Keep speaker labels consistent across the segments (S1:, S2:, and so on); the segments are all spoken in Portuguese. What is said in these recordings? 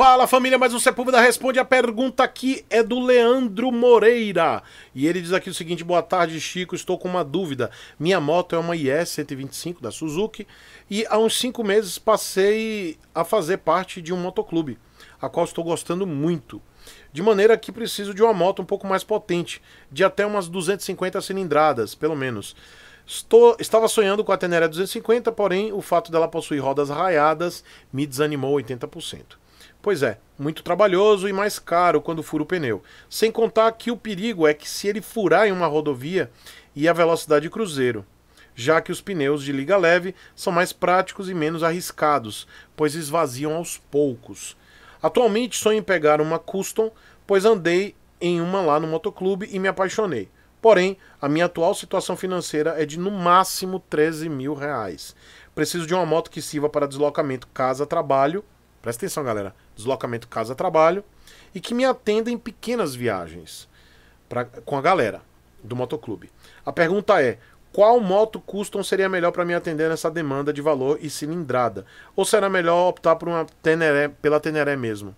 S1: Fala família, mais um Sepúlveda responde a pergunta aqui é do Leandro Moreira. E ele diz aqui o seguinte: Boa tarde, Chico. Estou com uma dúvida. Minha moto é uma IS 125 da Suzuki e há uns 5 meses passei a fazer parte de um motoclube, a qual estou gostando muito. De maneira que preciso de uma moto um pouco mais potente, de até umas 250 cilindradas, pelo menos. Estou, estava sonhando com a Tenere 250, porém o fato dela possuir rodas raiadas me desanimou 80%. Pois é, muito trabalhoso e mais caro quando fura o pneu. Sem contar que o perigo é que se ele furar em uma rodovia e a velocidade cruzeiro, já que os pneus de liga leve são mais práticos e menos arriscados, pois esvaziam aos poucos. Atualmente sonho em pegar uma custom, pois andei em uma lá no motoclube e me apaixonei. Porém, a minha atual situação financeira é de no máximo 13 mil reais. Preciso de uma moto que sirva para deslocamento casa-trabalho presta atenção, galera, deslocamento casa-trabalho, e que me atenda em pequenas viagens pra, com a galera do motoclube. A pergunta é: qual moto custom seria melhor para me atender nessa demanda de valor e cilindrada? Ou será melhor optar por uma Teneré, pela Teneré mesmo?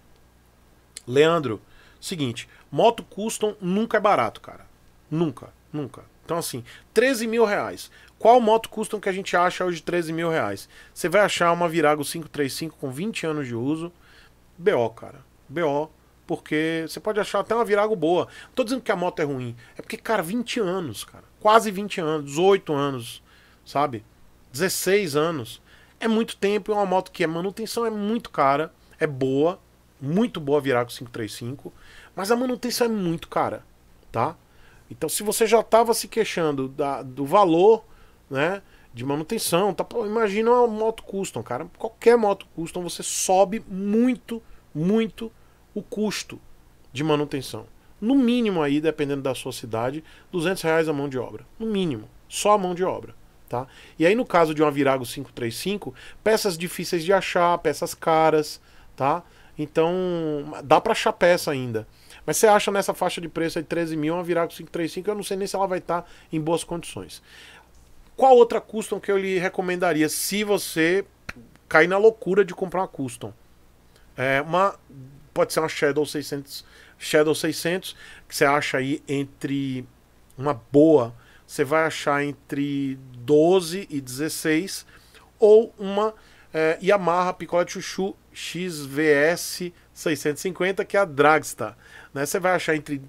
S1: Leandro, seguinte, moto custom nunca é barato, cara. Nunca, nunca. Então, assim, 13 mil reais. Qual moto custom que a gente acha hoje 13 mil reais? Você vai achar uma Virago 535 com 20 anos de uso. BO, cara. BO. Porque você pode achar até uma Virago boa. Não tô dizendo que a moto é ruim. É porque, cara, 20 anos, cara. Quase 20 anos, 18 anos, sabe? 16 anos. É muito tempo. É uma moto que a é manutenção é muito cara. É boa. Muito boa a Virago 535. Mas a manutenção é muito cara, tá? Então, se você já estava se queixando da, do valor, né? De manutenção, tá? Pô, imagina uma moto custom, cara. Qualquer moto custom você sobe muito, muito o custo de manutenção. No mínimo aí, dependendo da sua cidade, 200 reais a mão de obra. No mínimo, só a mão de obra. Tá? E aí no caso de uma Virago 535, peças difíceis de achar, peças caras, tá? Então dá para achar peça ainda. Mas você acha nessa faixa de preço de 13 mil uma Virago 535, eu não sei nem se ela vai estar tá em boas condições. Qual outra custom que eu lhe recomendaria se você cair na loucura de comprar uma custom? É uma, pode ser uma Shadow 600, Shadow 600 que você acha aí entre uma boa, você vai achar entre 12 e 16 ou uma é, Yamaha Picote Chuchu XVS 650, que é a Dragsta. Né? Você vai achar entre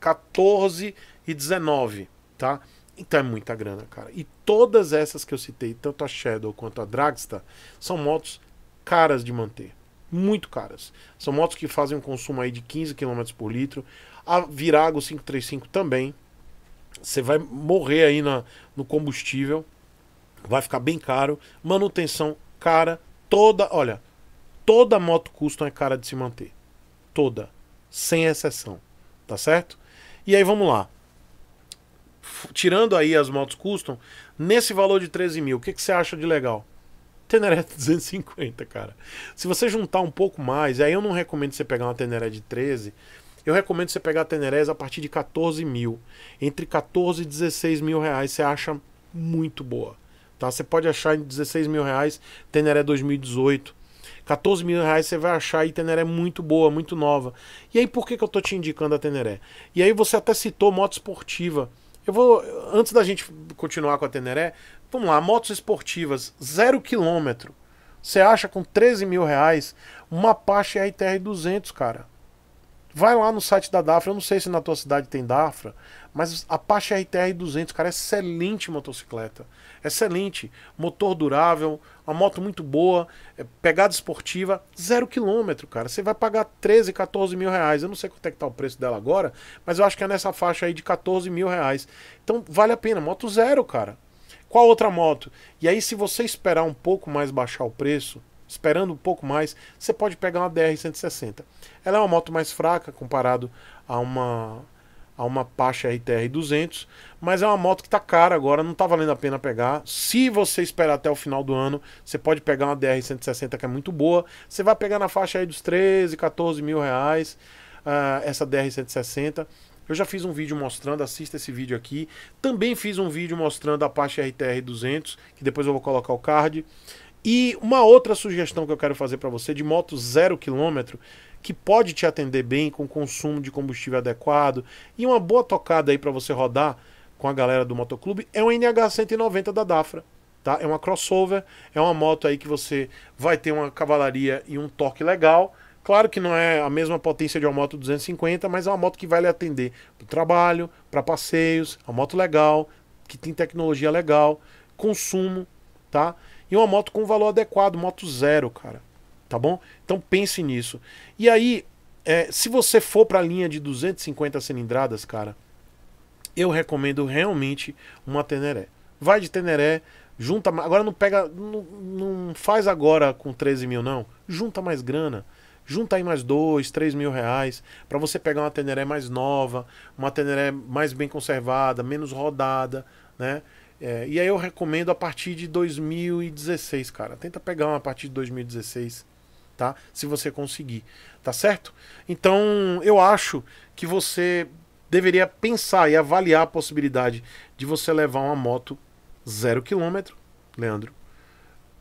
S1: 14 e 19, tá? Então é muita grana, cara. E todas essas que eu citei, tanto a Shadow quanto a Dragsta, são motos caras de manter. Muito caras. São motos que fazem um consumo aí de 15 km por litro. A Virago 535 também. Você vai morrer aí na, no combustível. Vai ficar bem caro. Manutenção cara. Toda. Olha, toda moto custom é cara de se manter. Toda. Sem exceção. Tá certo? E aí vamos lá. F tirando aí as motos custom, nesse valor de 13 mil, o que, que você acha de legal? Teneré 250, cara. Se você juntar um pouco mais, aí eu não recomendo você pegar uma Teneré de 13, eu recomendo você pegar a Tenerés a partir de 14 mil. Entre 14 e 16 mil reais você acha muito boa. Tá? Você pode achar em 16 mil reais Teneré 2018 14 mil reais você vai achar e Teneré é muito boa, muito nova. E aí por que, que eu tô te indicando a Teneré? E aí você até citou moto esportiva. Eu vou, antes da gente continuar com a Teneré, vamos lá, motos esportivas, zero quilômetro. Você acha com 13 mil reais uma Apache RTR 200, cara. Vai lá no site da Dafra, eu não sei se na tua cidade tem Dafra, mas a Apache RTR 200, cara, é excelente motocicleta. Excelente, motor durável, uma moto muito boa, é, pegada esportiva, zero quilômetro, cara. Você vai pagar 13, 14 mil reais. Eu não sei quanto é que tá o preço dela agora, mas eu acho que é nessa faixa aí de 14 mil reais. Então vale a pena, moto zero, cara. Qual outra moto? E aí, se você esperar um pouco mais baixar o preço, esperando um pouco mais, você pode pegar uma DR-160. Ela é uma moto mais fraca comparado a uma a uma Pacha RTR 200, mas é uma moto que está cara agora, não está valendo a pena pegar. Se você esperar até o final do ano, você pode pegar uma DR 160 que é muito boa. Você vai pegar na faixa aí dos 13, 14 mil reais uh, essa DR 160. Eu já fiz um vídeo mostrando, assista esse vídeo aqui. Também fiz um vídeo mostrando a Pacha RTR 200, que depois eu vou colocar o card. E uma outra sugestão que eu quero fazer para você de moto zero quilômetro, que pode te atender bem com consumo de combustível adequado e uma boa tocada aí para você rodar com a galera do motoclube, é um NH 190 da Dafra. Tá? É uma crossover, é uma moto aí que você vai ter uma cavalaria e um torque legal. Claro que não é a mesma potência de uma moto 250, mas é uma moto que vai lhe atender para trabalho, para passeios, é uma moto legal, que tem tecnologia legal, consumo, tá? E uma moto com valor adequado, moto zero, cara. Tá bom? Então pense nisso. E aí, é, se você for para a linha de 250 cilindradas, cara, eu recomendo realmente uma Teneré. Vai de Teneré, junta. Agora não pega. Não, não faz agora com 13 mil, não. Junta mais grana junta aí mais dois, três mil reais para você pegar uma Teneré mais nova, uma Teneré mais bem conservada, menos rodada, né? É, e aí eu recomendo a partir de 2016, cara. Tenta pegar uma a partir de 2016, tá? Se você conseguir, tá certo? Então eu acho que você deveria pensar e avaliar a possibilidade de você levar uma moto zero quilômetro, Leandro,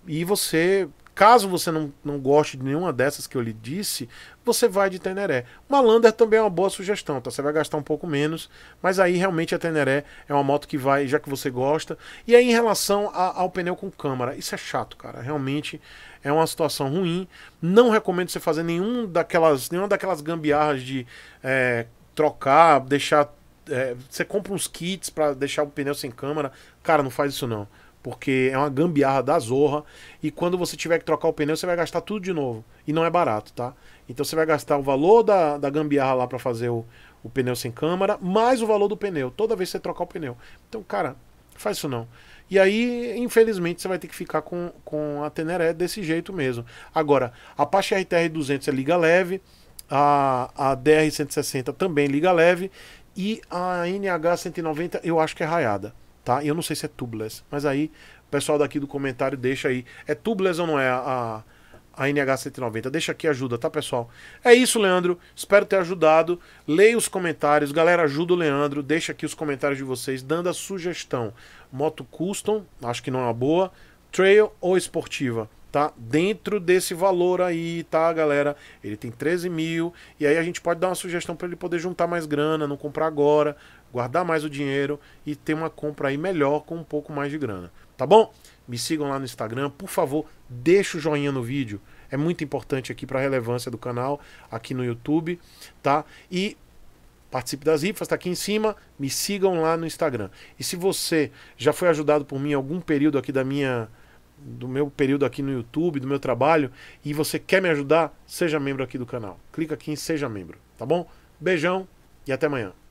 S1: e você Caso você não, não goste de nenhuma dessas que eu lhe disse, você vai de Teneré. Uma Lander é também é uma boa sugestão, tá? Você vai gastar um pouco menos, mas aí realmente a Teneré é uma moto que vai, já que você gosta. E aí em relação a, ao pneu com câmara, isso é chato, cara. Realmente é uma situação ruim. Não recomendo você fazer nenhum daquelas, nenhuma daquelas gambiarras de é, trocar, deixar. É, você compra uns kits para deixar o pneu sem câmara. Cara, não faz isso não porque é uma gambiarra da zorra e quando você tiver que trocar o pneu, você vai gastar tudo de novo e não é barato, tá? Então você vai gastar o valor da, da gambiarra lá para fazer o, o pneu sem câmara, mais o valor do pneu, toda vez que você trocar o pneu. Então, cara, faz isso não. E aí, infelizmente, você vai ter que ficar com, com a Teneré desse jeito mesmo. Agora, a Apache RTR 200 é liga leve, a, a DR 160 também liga leve e a NH 190 eu acho que é raiada tá? E eu não sei se é tubeless, mas aí o pessoal daqui do comentário deixa aí. É tubeless ou não é a, a NH190? Deixa aqui ajuda, tá, pessoal? É isso, Leandro. Espero ter ajudado. Leia os comentários. Galera, ajuda o Leandro. Deixa aqui os comentários de vocês, dando a sugestão. Moto custom, acho que não é uma boa. Trail ou esportiva? tá? Dentro desse valor aí, tá, galera? Ele tem 13 mil. E aí a gente pode dar uma sugestão para ele poder juntar mais grana, não comprar agora, guardar mais o dinheiro e ter uma compra aí melhor com um pouco mais de grana. Tá bom? Me sigam lá no Instagram, por favor, deixa o joinha no vídeo. É muito importante aqui para a relevância do canal, aqui no YouTube, tá? E participe das rifas, tá aqui em cima, me sigam lá no Instagram. E se você já foi ajudado por mim em algum período aqui da minha do meu período aqui no YouTube, do meu trabalho, e você quer me ajudar, seja membro aqui do canal. Clica aqui em seja membro, tá bom? Beijão e até amanhã.